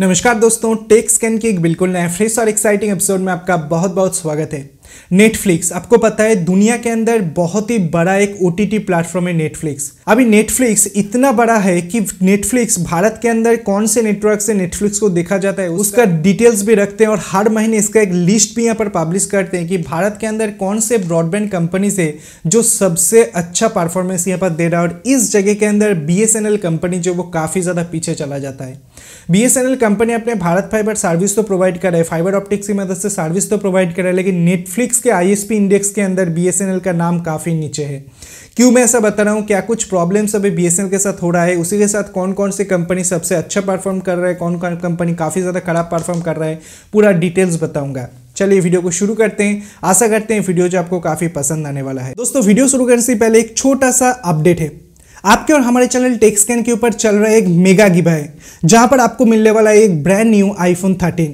नमस्कार दोस्तों take scan के एक बिल्कुल नए फ्रेश और एक्साइटिंग एपिसोड में आपका बहुत बहुत स्वागत है नेटफ्लिक्स आपको पता है दुनिया के अंदर बहुत ही बड़ा एक ओ टी प्लेटफॉर्म है नेटफ्लिक्स अभी नेटफ्लिक्स इतना बड़ा है कि नेटफ्लिक्स भारत के अंदर कौन से नेटवर्क से नेटफ्लिक्स को देखा जाता है उसका डिटेल्स भी रखते हैं और हर महीने इसका एक लिस्ट भी यहाँ पर पब्लिश करते हैं कि भारत के अंदर कौन से ब्रॉडबैंड कंपनी है जो सबसे अच्छा परफॉर्मेंस यहाँ पर दे रहा है और इस जगह के अंदर बी कंपनी जो वो काफ़ी ज़्यादा पीछे चला जाता है बी कंपनी अपने भारत फाइबर सर्विस तो प्रोवाइड रहे हैं फाइबर ऑप्टिक्स की मदद से सर्विस तो प्रोवाइड कर रहे है लेकिन नेटफ्लिक्स फिक्स के आईएसपी इंडेक्स के अंदर बीएसएनएल का नाम काफ़ी नीचे है क्यों मैं ऐसा बता रहा हूँ क्या कुछ प्रॉब्लम्स अभी बी के साथ हो रहा है उसी के साथ कौन कौन सी कंपनी सबसे अच्छा परफॉर्म कर रहा है कौन कौन कंपनी काफ़ी ज़्यादा खराब परफॉर्म कर रहा है पूरा डिटेल्स बताऊँगा चलिए वीडियो को शुरू करते हैं आशा करते हैं वीडियो जो आपको काफ़ी पसंद आने वाला है दोस्तों वीडियो शुरू करने से पहले एक छोटा सा अपडेट है आपके और हमारे चैनल टेक्सकैन के ऊपर चल रहा है एक मेगा गिबा है जहां पर आपको मिलने वाला है एक ब्रांड न्यू आईफोन 13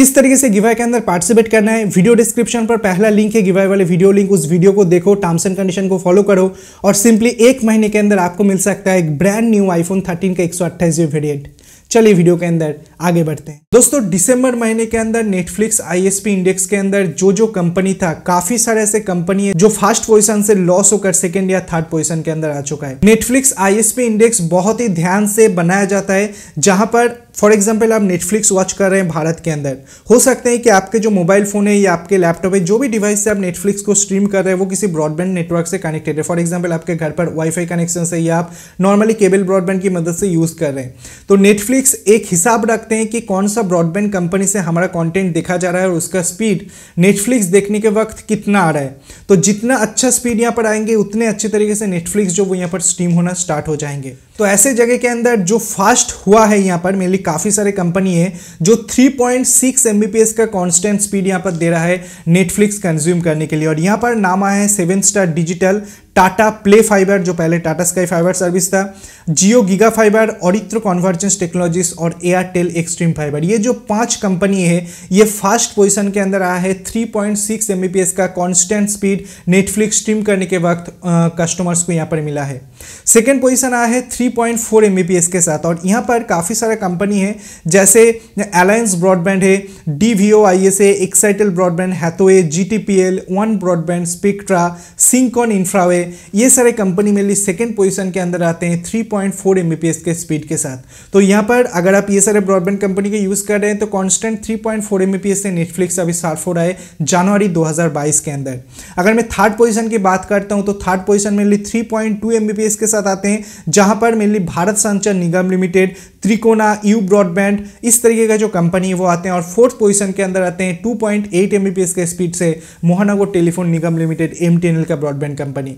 किस तरीके से गिवाय के अंदर पार्टिसिपेट करना है वीडियो डिस्क्रिप्शन पर पहला लिंक है गिवाय वाले वीडियो लिंक उस वीडियो को देखो टर्म्स एंड कंडीशन को फॉलो करो और सिंपली एक महीने के अंदर आपको मिल सकता है एक ब्रांड न्यू आईफोन थर्टीन का एक वेरिएंट चलिए वीडियो के अंदर आगे बढ़ते हैं दोस्तों दिसंबर महीने के अंदर नेटफ्लिक्स आईएसपी इंडेक्स के अंदर जो जो कंपनी था काफी सारे ऐसे कंपनी है जो फर्स्ट पोजीशन से लॉस होकर सेकंड या थर्ड पोजीशन के अंदर आ चुका है नेटफ्लिक्स आईएसपी इंडेक्स बहुत ही ध्यान से बनाया जाता है जहां पर फॉर एग्जाम्पल आप नेटफ्लिक्स वॉच कर रहे हैं भारत के अंदर हो सकते हैं कि आपके जो मोबाइल फ़ोन है या आपके लैपटॉप है जो भी डिवाइस से आप नेटफ्लिक्स को स्ट्रीम कर रहे हैं वो किसी ब्रॉडबैंड नेटवर्क से कनेक्टेड है फॉर एग्जाम्पल आपके घर पर वाईफाई कनेक्शन से या आप नॉर्मली केबल ब्रॉडबैंड की मदद से यूज़ कर रहे हैं तो नेटफ्लिक्स एक हिसाब रखते हैं कि कौन सा ब्रॉडबैंड कंपनी से हमारा कॉन्टेंट देखा जा रहा है और उसका स्पीड नेटफ्लिक्स देखने के वक्त कितना आ रहा है तो जितना अच्छा स्पीड यहाँ पर आएंगे उतने अच्छे तरीके से नेटफ्लिक्स जो वो यहाँ पर स्ट्रीम होना स्टार्ट हो जाएंगे तो ऐसे जगह के अंदर जो फास्ट हुआ है यहाँ पर मेनली काफ़ी सारे कंपनी है जो 3.6 पॉइंट का कांस्टेंट स्पीड यहाँ पर दे रहा है नेटफ्लिक्स कंज्यूम करने के लिए और यहाँ पर नाम आया है Seven Star Digital Tata Play Fiber जो पहले टाटा स्काई फाइबर सर्विस था जियो गीगा फाइबर औरित्रो कॉन्वर्जेंस टेक्नोलॉजीज और एयरटेल एक्सट्रीम फाइबर ये जो पांच कंपनी है ये फास्ट पोजीशन के अंदर आया है 3.6 पॉइंट का कांस्टेंट स्पीड नेटफ्लिक्स स्ट्रीम करने के वक्त कस्टमर्स को यहाँ पर मिला है सेकेंड पोजिशन आया है थ्री पॉइंट के साथ और यहाँ पर काफ़ी सारा कंपनी है जैसे अलायंस ब्रॉडबैंड है D V O I S Excitel Broadband Hathway G T P L One Broadband Spectra सिंकॉन इंफ्रावे है ये सारे कंपनी मेनली सेकेंड पोजिशन के अंदर आते हैं थ्री पॉइंट फोर एम के स्पीड के साथ तो यहाँ पर अगर आप ये सारे ब्रॉडबैंड कंपनी के यूज़ कर रहे हैं तो constant three point four M से नेटफ्लिक्स अभी साफ हो रहा है जनवरी दो के अंदर अगर मैं थर्ड पोजिशन की बात करता हूँ तो थर्ड पोजिशन मेरे लिए थ्री पॉइंट टू के साथ आते हैं जहाँ पर मेरे लिए भारत संचार निगम लिमिटेड त्रिकोना यू ब्रॉडबैंड इस तरीके का जो कंपनी है वो आते हैं और फोर्थ पोजिशन के अंदर आते हैं 2.8 एमबीपीएस के स्पीड से मोहनागो टेलीफोन निगम लिमिटेड एम का ब्रॉडबैंड कंपनी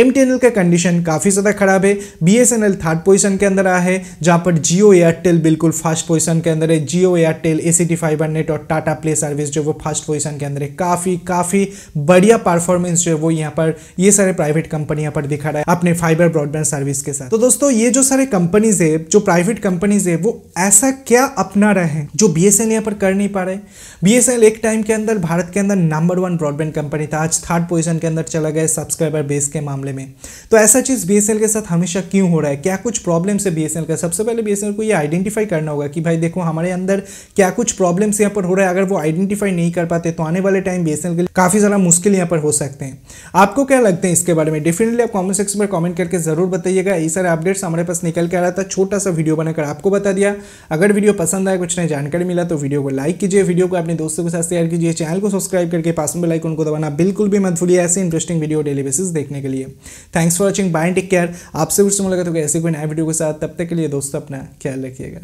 एम का कंडीशन काफ़ी ज़्यादा खराब है बी थर्ड पोजिशन के अंदर आया है जहाँ पर जियो एयरटेल बिल्कुल फर्स्ट पोजिशन के अंदर है जियो एयरटेल ए सी और टाटा प्ले सर्विस जो वो फर्स्ट पोजिशन के अंदर है काफ़ी काफ़ी बढ़िया परफॉर्मेंस जो है वो यहाँ पर ये सारे प्राइवेट कंपनी यहाँ पर दिखा रहा है अपने फाइबर ब्रॉडबैंड सर्विस के साथ तो दोस्तों ये जो सारे कंपनीज है जो प्राइवेट कंपनीज है वो ऐसा क्या अपना रहे हैं जो बी एस यहाँ पर कर नहीं पा रहे बी एक टाइम के अंदर भारत के अंदर नंबर वन ब्रॉडबैंड कंपनी था आज थर्ड पोजिशन के अंदर चला गया सब्सक्राइबर बेस के मामले में तो ऐसा चीज़ बी के साथ हमेशा क्यों हो रहा है क्या कुछ प्रॉब्लम्स है बी का सबसे पहले बी को ये आइडेंटिफाई करना होगा कि भाई देखो हमारे अंदर क्या कुछ प्रॉब्लम्स यहाँ पर हो रहा है अगर वो आइडेंटिफाई नहीं कर पाते तो आने वाले टाइम बी के लिए काफ़ी ज़्यादा मुश्किल यहाँ पर हो सकते हैं आपको क्या लगते हैं इसके बारे में डेफिनेटली आप कॉमेंट सेक्शन पर कॉमेंट करके ज़रूर बताइएगा ये सारे अपडेट्स हमारे पास निकल के आ रहा था छोटा सा वीडियो बनाकर आपको बता दिया अगर वीडियो पसंद आया कुछ नई जानकारी मिला तो वीडियो को लाइक कीजिए वीडियो को अपने दोस्तों के साथ शेयर कीजिए चैनल को सब्सक्राइब करके पास में लाइक उनको दबाना बिल्कुल भी मत भूलिए ऐसे इंटरेस्टिंग वीडियो डेली बेसिस देखने के लिए thanks for watching bye take care आपसे फिर से मुलाकात होगी ऐसे कोई नया वीडियो के साथ तब तक के लिए दोस्तों अपना ख्याल रखिएगा